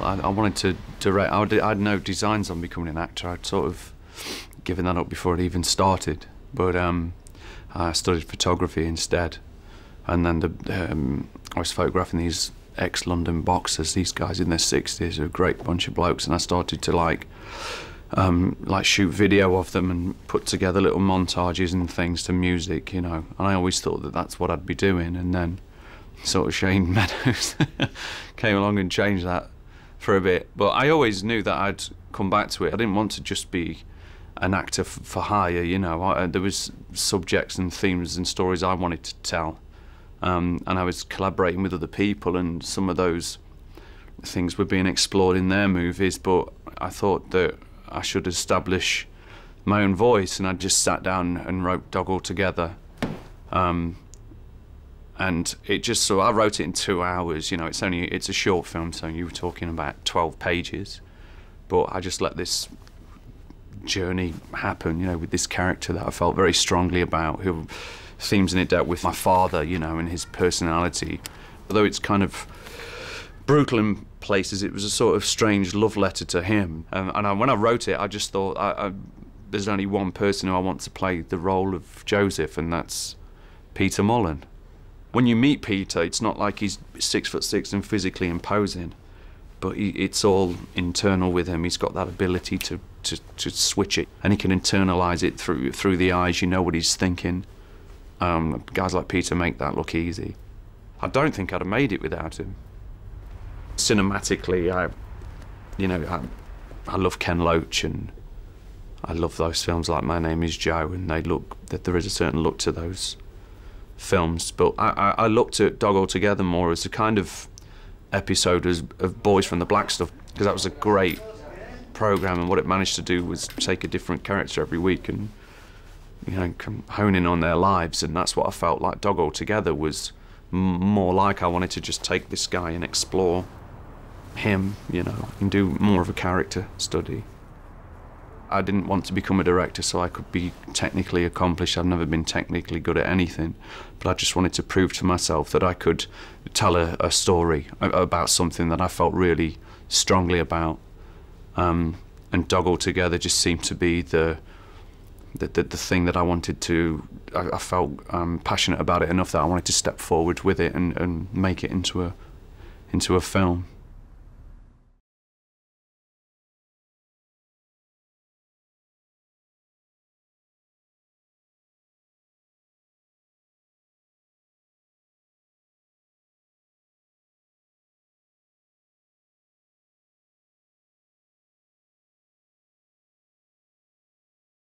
I, I wanted to direct. I had, I had no designs on becoming an actor. I'd sort of given that up before it even started. But um, I studied photography instead, and then the, um, I was photographing these ex-London boxers, these guys in their 60s, a great bunch of blokes, and I started to like, um, like shoot video of them and put together little montages and things to music, you know. And I always thought that that's what I'd be doing, and then sort of Shane Meadows came along and changed that for a bit. But I always knew that I'd come back to it. I didn't want to just be an actor for hire, you know. I, uh, there was subjects and themes and stories I wanted to tell, um, and I was collaborating with other people, and some of those things were being explored in their movies. But I thought that I should establish my own voice, and I just sat down and wrote Doggle together. Um, and it just so I wrote it in two hours. You know, it's only it's a short film, so you were talking about twelve pages, but I just let this journey happen. You know, with this character that I felt very strongly about, who themes in it dealt with my father. You know, and his personality. Although it's kind of brutal in places, it was a sort of strange love letter to him. Um, and I, when I wrote it, I just thought I, I, there's only one person who I want to play the role of Joseph, and that's Peter Mullen. When you meet Peter, it's not like he's six foot six and physically imposing, but he, it's all internal with him. He's got that ability to, to, to switch it, and he can internalize it through through the eyes. You know what he's thinking. Um, guys like Peter make that look easy. I don't think I'd have made it without him. Cinematically, I, you know, I, I love Ken Loach and I love those films like My Name Is Joe, and they look that there is a certain look to those films, but I, I looked at Dog Altogether more as a kind of episode as, of Boys from the Black Stuff, because that was a great program, and what it managed to do was take a different character every week and you know hone in on their lives, and that's what I felt like Dog Altogether was more like. I wanted to just take this guy and explore him, you know, and do more of a character study. I didn't want to become a director so I could be technically accomplished. I've never been technically good at anything, but I just wanted to prove to myself that I could tell a, a story about something that I felt really strongly about. Um, and All Together just seemed to be the the, the, the thing that I wanted to. I, I felt um, passionate about it enough that I wanted to step forward with it and, and make it into a into a film.